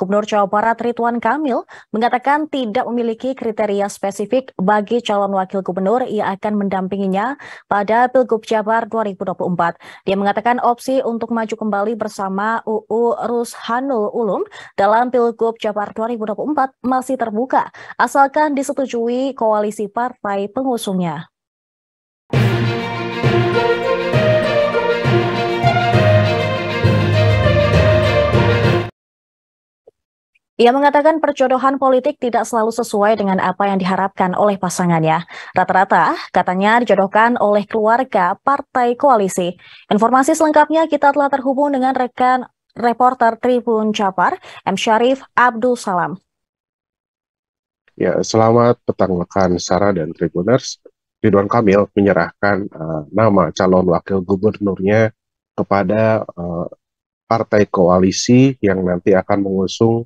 Gubernur Jawa Barat Ridwan Kamil mengatakan tidak memiliki kriteria spesifik bagi calon wakil gubernur yang akan mendampinginya pada Pilgub Jabar 2024. Dia mengatakan opsi untuk maju kembali bersama UU Rushanul Ulum dalam Pilgub Jabar 2024 masih terbuka asalkan disetujui koalisi partai pengusungnya. Ia mengatakan perjodohan politik tidak selalu sesuai dengan apa yang diharapkan oleh pasangannya. Rata-rata, katanya dijodohkan oleh keluarga partai koalisi. Informasi selengkapnya kita telah terhubung dengan rekan reporter Tribun Capar, M. Syarif Abdul Salam. Ya, selamat petang rekan Sarah dan Tribuners. Ridwan Kamil menyerahkan uh, nama calon wakil gubernurnya kepada uh, partai koalisi yang nanti akan mengusung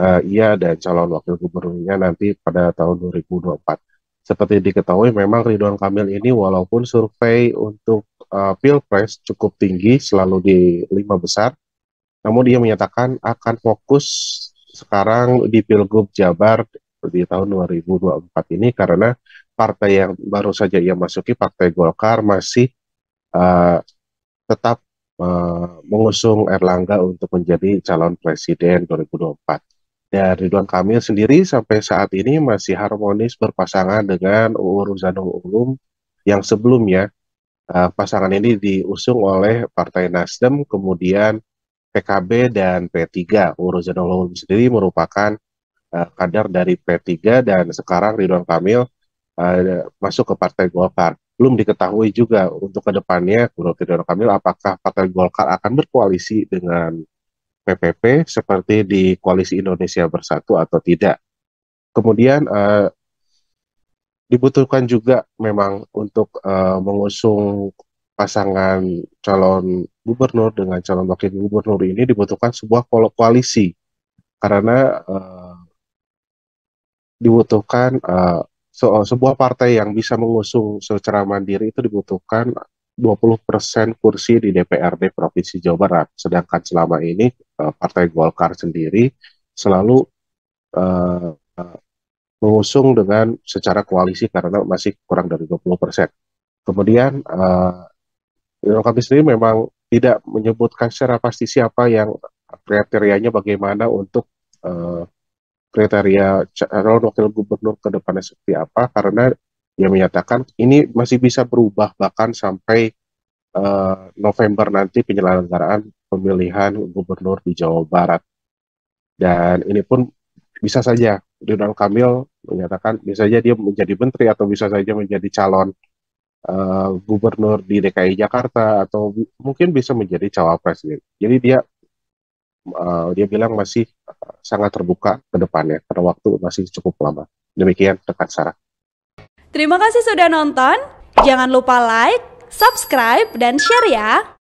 uh, eh, ia dan calon wakil gubernurnya nanti pada tahun 2024. Seperti diketahui memang Ridwan Kamil ini walaupun survei untuk uh, Pilpres cukup tinggi selalu di lima besar, namun dia menyatakan akan fokus sekarang di Pilgub Jabar di tahun 2024 ini karena partai yang baru saja ia masuki Partai Golkar masih uh, tetap uh, mengusung Erlangga untuk menjadi calon presiden 2024. Ya, Ridwan Kamil sendiri sampai saat ini masih harmonis berpasangan dengan UU Ruzanul Ulum yang sebelumnya. Uh, pasangan ini diusung oleh Partai Nasdem, kemudian PKB dan P3. UU Ruzanul Ulum sendiri merupakan uh, kader dari P3 dan sekarang Ridwan Kamil uh, masuk ke Partai Golkar. Belum diketahui juga untuk kedepannya menurut Ridwan Kamil apakah Partai Golkar akan berkoalisi dengan PPP seperti di koalisi Indonesia Bersatu atau tidak. Kemudian uh, dibutuhkan juga memang untuk uh, mengusung pasangan calon gubernur dengan calon wakil gubernur ini dibutuhkan sebuah koalisi karena uh, dibutuhkan uh, se sebuah partai yang bisa mengusung secara mandiri itu dibutuhkan 20% kursi di DPRD Provinsi Jawa Barat. Sedangkan selama ini Eh, Partai Golkar sendiri selalu uh, mengusung dengan secara koalisi karena masih kurang dari 20 persen. Kemudian uh, eh, Kami sendiri memang tidak menyebutkan secara pasti siapa yang kriterianya bagaimana untuk uh, kriteria calon wakil gubernur ke depannya seperti apa karena dia menyatakan ini masih bisa berubah bahkan sampai uh, November nanti penyelenggaraan pemilihan gubernur di Jawa Barat. Dan ini pun bisa saja Ridwan Kamil menyatakan bisa saja dia menjadi menteri atau bisa saja menjadi calon uh, gubernur di DKI Jakarta atau mungkin bisa menjadi cawapres Jadi dia uh, dia bilang masih eh, sangat terbuka ke depannya karena waktu masih cukup lama. Demikian rekan Sarah. Terima kasih sudah nonton. Jangan lupa like, subscribe, dan share ya.